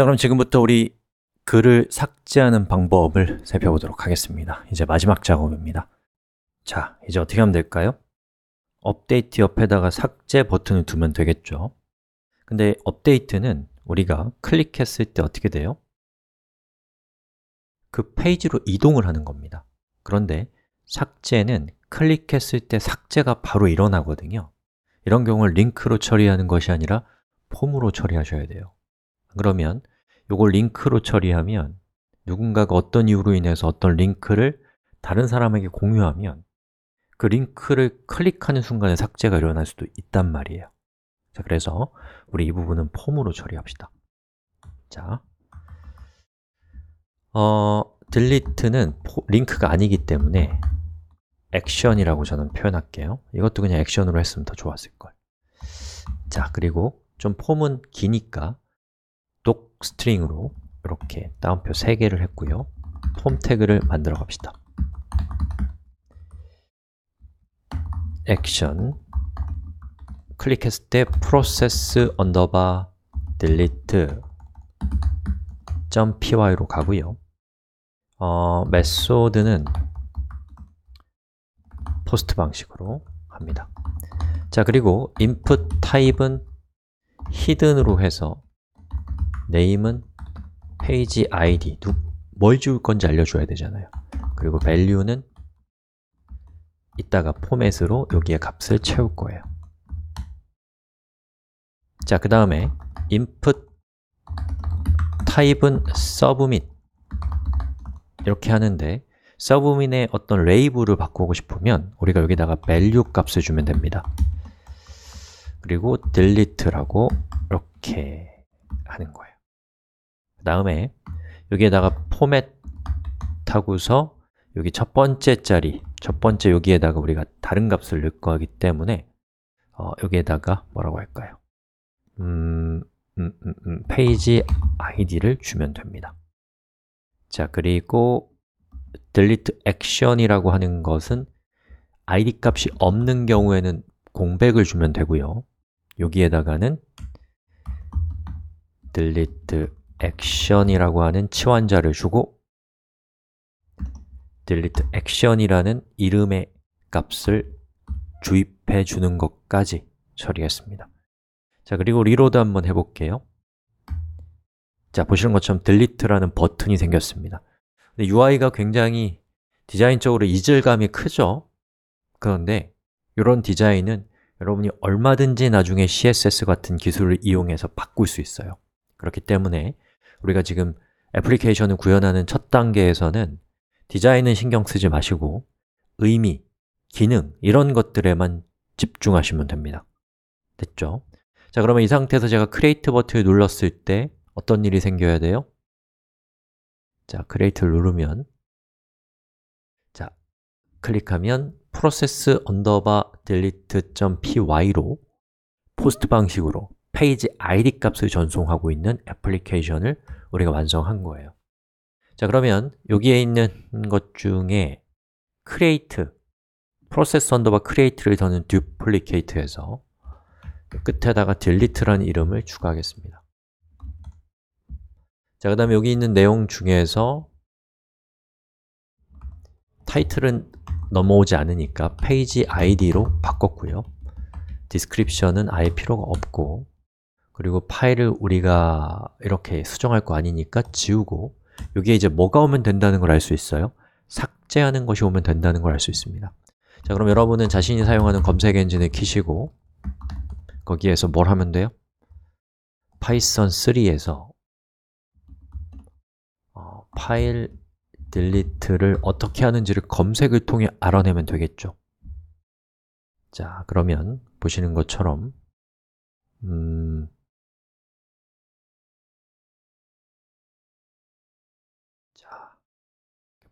자, 그럼 지금부터 우리 글을 삭제하는 방법을 살펴보도록 하겠습니다. 이제 마지막 작업입니다. 자, 이제 어떻게 하면 될까요? 업데이트 옆에다가 삭제 버튼을 두면 되겠죠. 근데 업데이트는 우리가 클릭했을 때 어떻게 돼요? 그 페이지로 이동을 하는 겁니다. 그런데 삭제는 클릭했을 때 삭제가 바로 일어나거든요. 이런 경우를 링크로 처리하는 것이 아니라 폼으로 처리하셔야 돼요. 그러면 이걸 링크로 처리하면 누군가가 어떤 이유로 인해서 어떤 링크를 다른 사람에게 공유하면 그 링크를 클릭하는 순간에 삭제가 일어날 수도 있단 말이에요 자, 그래서 우리 이 부분은 폼으로 처리합시다 자, 어, delete는 포, 링크가 아니기 때문에 액션이라고 저는 표현할게요 이것도 그냥 액션으로 했으면 더 좋았을걸 자, 그리고 좀 폼은 기니까 독스트링으로 이렇게 따옴표 3개를 했고요. 폼 태그를 만들어 갑시다. 액션 클릭했을 때 process underbar delete .py로 가고요. 어, 메소드는 포스트 방식으로 합니다. 자, 그리고 input t y p e 은 h i d d e n 으로 해서 name은 페이지 id 뭘 지울 건지 알려줘야 되잖아요 그리고 value는 이따가 포맷으로 여기에 값을 채울 거예요 자, 그 다음에 input 타입은 submit 이렇게 하는데 서브 b m 의 어떤 레이블을 바꾸고 싶으면 우리가 여기다가 value 값을 주면 됩니다 그리고 delete라고 이렇게 하는 거예요 그 다음에 여기에다가 포맷 하고서 여기 첫 번째 자리, 첫 번째 여기에다가 우리가 다른 값을 넣을 거기 때문에 어, 여기에다가 뭐라고 할까요? 음, 음, 음, 음, 페이지 아이디를 주면 됩니다. 자, 그리고 delete action이라고 하는 것은 아이디 값이 없는 경우에는 공백을 주면 되고요. 여기에다가는 delete action이라고 하는 치환자를 주고 delete action이라는 이름의 값을 주입해 주는 것까지 처리했습니다. 자, 그리고 리로드 한번 해볼게요. 자, 보시는 것처럼 delete라는 버튼이 생겼습니다. 근데 UI가 굉장히 디자인적으로 이질감이 크죠? 그런데 이런 디자인은 여러분이 얼마든지 나중에 CSS 같은 기술을 이용해서 바꿀 수 있어요. 그렇기 때문에 우리가 지금 애플리케이션을 구현하는 첫 단계에서는 디자인은 신경 쓰지 마시고 의미, 기능 이런 것들에만 집중하시면 됩니다 됐죠? 자, 그러면 이 상태에서 제가 크레이트 버튼을 눌렀을 때 어떤 일이 생겨야 돼요? 자, 크레이트를 누르면 자, 클릭하면 process underbar delete.py로 포스트 방식으로 페이지 id 값을 전송하고 있는 애플리케이션을 우리가 완성한 거예요 자 그러면 여기에 있는 것 중에 create, process underbar create를 더는 duplicate에서 끝에다가 delete라는 이름을 추가하겠습니다 자, 그 다음에 여기 있는 내용 중에서 타이틀은 넘어오지 않으니까 페이지 id로 바꿨고요 디스크립션은 아예 필요가 없고 그리고 파일을 우리가 이렇게 수정할 거 아니니까 지우고 여기에 이제 뭐가 오면 된다는 걸 알 수 있어요 삭제하는 것이 오면 된다는 걸 알 수 있습니다 자 그럼 여러분은 자신이 사용하는 검색 엔진을 키시고 거기에서 뭘 하면 돼요? 파이썬 3에서 어, 파일 딜리트를 어떻게 하는지를 검색을 통해 알아내면 되겠죠 자, 그러면 보시는 것처럼 음,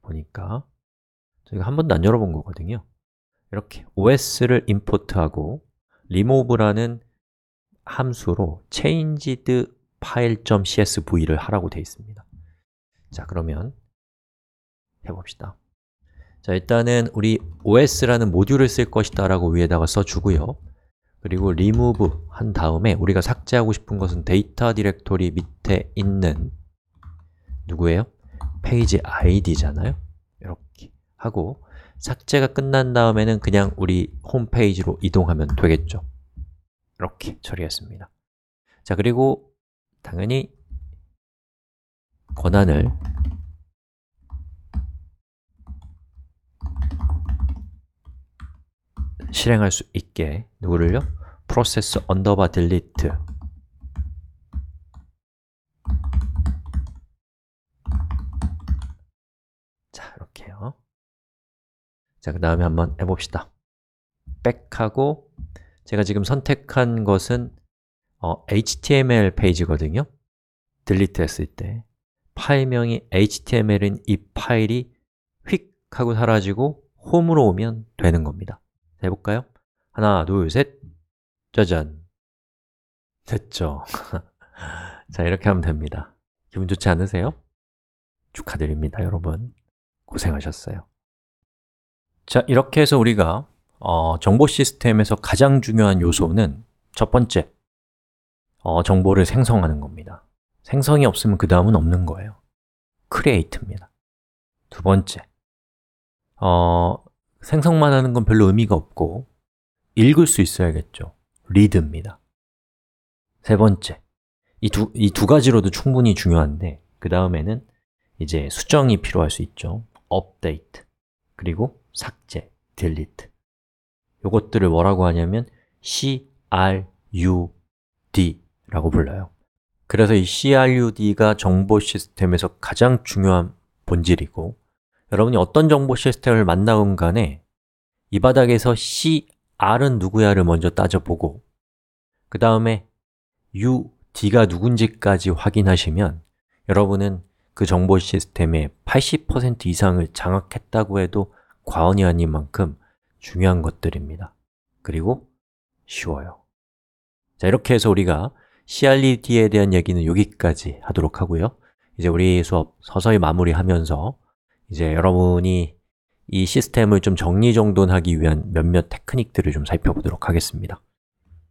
보니까 저희가 한 번도 안 열어본 거거든요 이렇게 os를 임포트하고 remove라는 함수로 changed file.csv를 하라고 되어 있습니다 자, 그러면 해봅시다 자, 일단은 우리 os라는 모듈을 쓸 것이다 라고 위에다가 써주고요 그리고 remove 한 다음에 우리가 삭제하고 싶은 것은 데이터 디렉토리 밑에 있는 누구예요? 페이지 id잖아요 이렇게 하고 삭제가 끝난 다음에는 그냥 우리 홈페이지로 이동하면 되겠죠 이렇게 처리했습니다 자 그리고 당연히 권한을 실행할 수 있게 누구를요? 프로세스 언더바 u 리트 자, 그 다음에 한번 해봅시다 백하고 제가 지금 선택한 것은 어, HTML 페이지거든요 delete 했을 때 파일명이 HTML인 이 파일이 휙 하고 사라지고 홈으로 오면 되는 겁니다 해볼까요? 하나, 둘, 셋 짜잔 됐죠? 자, 이렇게 하면 됩니다 기분 좋지 않으세요? 축하드립니다, 여러분 고생하셨어요 자, 이렇게 해서 우리가 어, 정보 시스템에서 가장 중요한 요소는 첫 번째, 어, 정보를 생성하는 겁니다. 생성이 없으면 그 다음은 없는 거예요. 크리에이트입니다. 두 번째, 어, 생성만 하는 건 별로 의미가 없고 읽을 수 있어야겠죠. 리드입니다. 세 번째, 이 두, 이두 가지로도 충분히 중요한데 그 다음에는 이제 수정이 필요할 수 있죠. 업데이트, 그리고 삭제, 딜리트 이것들을 뭐라고 하냐면 crud 라고 불러요 그래서 이 crud가 정보 시스템에서 가장 중요한 본질이고 여러분이 어떤 정보 시스템을 만나건 간에 이 바닥에서 cr은 누구야를 먼저 따져보고 그 다음에 ud가 누군지까지 확인하시면 여러분은 그 정보 시스템의 80% 이상을 장악했다고 해도 과언이 아닌 만큼 중요한 것들입니다. 그리고 쉬워요. 자, 이렇게 해서 우리가 CRD에 대한 얘기는 여기까지 하도록 하고요. 이제 우리 수업 서서히 마무리하면서 이제 여러분이 이 시스템을 좀 정리정돈하기 위한 몇몇 테크닉들을 좀 살펴보도록 하겠습니다.